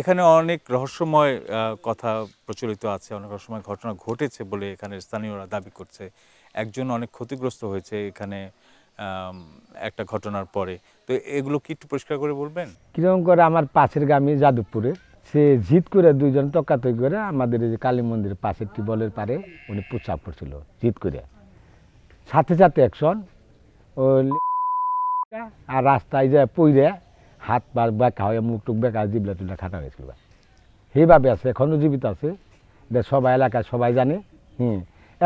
এখানে অনেক রহস্যময় কথা প্রচলিত আছে অনেক রহস্যময় ঘটনা ঘটেছে বলে এখানে স্থানীয়রা দাবি করছে একজন অনেক ক্ষতিগ্রস্ত হয়েছে এখানে একটা ঘটনার পরে তো এগুলো কি একটু পরিষ্কার করে বলবেন কিরকম করে আমার পাশের গ্রামে যাদবপুরে সে জিত করে দুইজন তকাতই করে আমাদের এই যে কালী মন্দিরের পাশের টিবলের পারে উনি প্রস্রাব করছিল জিত করে সাথে সাথে একশন ও আর রাস্তায় যায় পইরে হাত পা বা কাহে মুখ টুক বে কাজ দিবিলাক তুলে খাটা হয়েছিল সেইভাবে আছে এখনও জীবিত আছে যে সবাই এলাকায় সবাই জানে হুম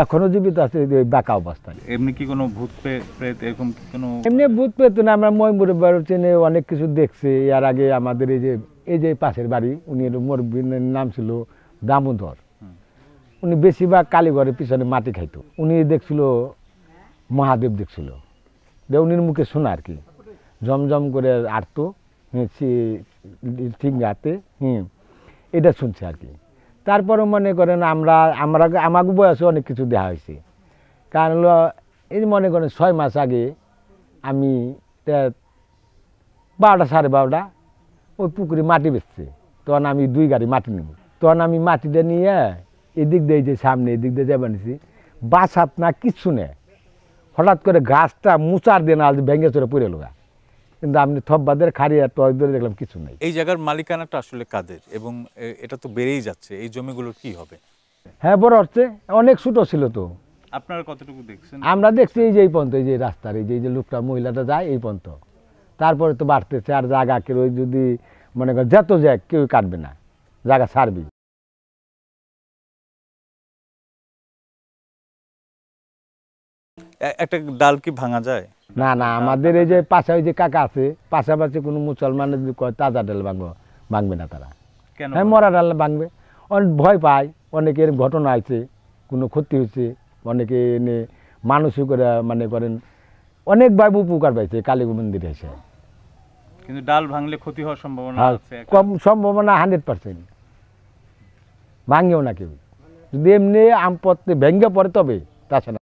এখনো জীবিত আছে বাঁকা অবস্থায় এমনি কি কোনো ভূত প্রেত এরকম কোনো এমনি ভূত প্রেত না আমরা ময়মুরে বাড়ি চেনে অনেক কিছু দেখছি এর আগে আমাদের এই যে এই যে পাশের বাড়ি উনি মোর নাম ছিল দামোদর উনি বেশিরভাগ কালীঘরের পিছনে মাটি খাইতো উনি দেখছিল মহাদেব দেখছিল উনির মুখে শোনা আর কি জমজম করে আটতো হ্যাঁ, সিঙ্গাতে হুম এটা শুনছে আর কি তারপরে মনে করেন আমরা আমরা আমাকে বয়সে অনেক কিছু দেওয়া হয়েছে কারণ হলো এই মনে করেন ছয় মাস আগে আমি বারোটা সাড়ে বারোটা ওই পুকুরে মাটি বেচছে তখন আমি দুই গাড়ি মাটি নেব তখন আমি মাটিটা নিয়ে এদিক দিয়ে যে সামনে এদিক দিয়ে যাবেন বাসাত না কিচ্ছু নেয় হঠাৎ করে গাছটা মুচার দিয়ে না ভেঙে চড়ে পড়ে লোকা কিন্তু আপনি থপবাদের খারিয়া টয় ধরে দেখলাম কিছু নেই এই জায়গার মালিকানাটা আসলে কাদের এবং এটা তো বেড়েই যাচ্ছে এই জমিগুলো কি হবে হ্যাঁ বড় অর্থে অনেক ছোট ছিল তো আপনারা কতটুকু দেখছেন আমরা দেখছি এই যে এই পর্যন্ত এই যে রাস্তার এই যে এই যে লোকটা মহিলাটা যায় এই পর্যন্ত তারপরে তো বাড়তেছে আর জায়গা কেউ যদি মনে কর যত যাক কেউ কাটবে না জায়গা ছাড়বে একটা ডাল কি ভাঙা যায় না না আমাদের এই যে পাশে ওই যে কাকা আছে পাশাপাশি কোনো মুসলমান যদি কয় তাজা ডাল ভাঙবো ভাঙবে না তারা হ্যাঁ মরা ডাল ভাঙবে অনেক ভয় পায় অনেকের ঘটনা আছে কোনো ক্ষতি হয়েছে অনেকে এনে মানুষই করে মানে করেন অনেক উপকার পাইছে কালী মন্দিরে এসে কিন্তু ডাল ভাঙলে ক্ষতি হওয়ার সম্ভাবনা হ্যাঁ, আছে কম সম্ভাবনা হান্ড্রেড পার্সেন্ট ভাঙেও না কেউ যদি এমনি আমপত্তে ভেঙ্গে পড়ে তবে তাছাড়া